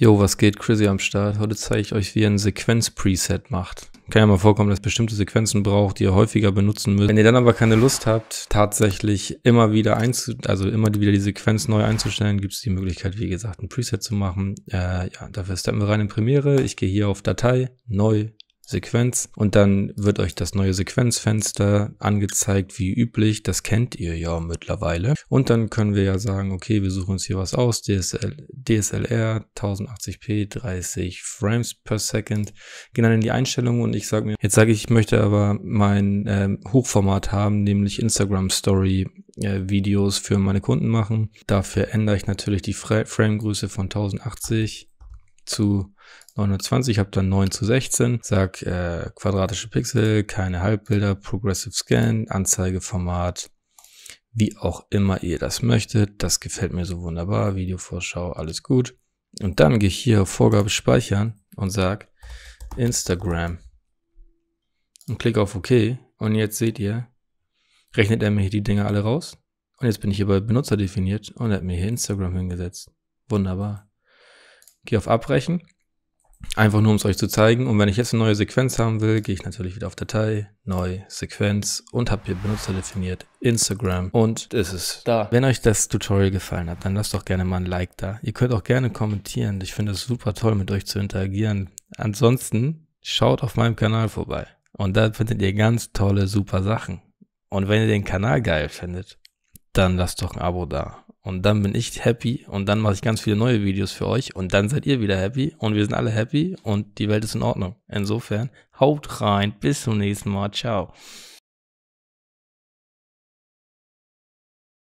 Jo, was geht? Chrissy am Start. Heute zeige ich euch, wie ihr ein Sequenz-Preset macht. Kann ja mal vorkommen, dass bestimmte Sequenzen braucht, die ihr häufiger benutzen müsst. Wenn ihr dann aber keine Lust habt, tatsächlich immer wieder einzu also immer wieder die Sequenz neu einzustellen, gibt es die Möglichkeit, wie gesagt, ein Preset zu machen. Äh, ja, dafür steppen wir rein in Premiere. Ich gehe hier auf Datei, Neu, Sequenz und dann wird euch das neue Sequenzfenster angezeigt, wie üblich. Das kennt ihr ja mittlerweile. Und dann können wir ja sagen, okay, wir suchen uns hier was aus. DSL, DSLR 1080p 30 Frames per Second. Gehen dann in die Einstellungen und ich sage mir, jetzt sage ich, ich möchte aber mein ähm, Hochformat haben, nämlich Instagram Story äh, Videos für meine Kunden machen. Dafür ändere ich natürlich die Fra Framegröße von 1080 zu 29, habe dann 9 zu 16, sag äh, quadratische Pixel, keine Halbbilder, Progressive Scan, Anzeigeformat, wie auch immer ihr das möchtet. Das gefällt mir so wunderbar, Videovorschau, alles gut. Und dann gehe ich hier auf Vorgabe speichern und sag Instagram und klicke auf OK und jetzt seht ihr, rechnet er mir hier die Dinge alle raus. Und jetzt bin ich hier bei Benutzer definiert und er hat mir hier Instagram hingesetzt. Wunderbar. Gehe auf Abbrechen Einfach nur, um es euch zu zeigen. Und wenn ich jetzt eine neue Sequenz haben will, gehe ich natürlich wieder auf Datei, neu, Sequenz und habe hier Benutzer definiert, Instagram und es ist da. Wenn euch das Tutorial gefallen hat, dann lasst doch gerne mal ein Like da. Ihr könnt auch gerne kommentieren. Ich finde es super toll, mit euch zu interagieren. Ansonsten schaut auf meinem Kanal vorbei. Und da findet ihr ganz tolle, super Sachen. Und wenn ihr den Kanal geil findet, dann lasst doch ein Abo da. Und dann bin ich happy und dann mache ich ganz viele neue Videos für euch und dann seid ihr wieder happy und wir sind alle happy und die Welt ist in Ordnung. Insofern, haut rein, bis zum nächsten Mal, ciao.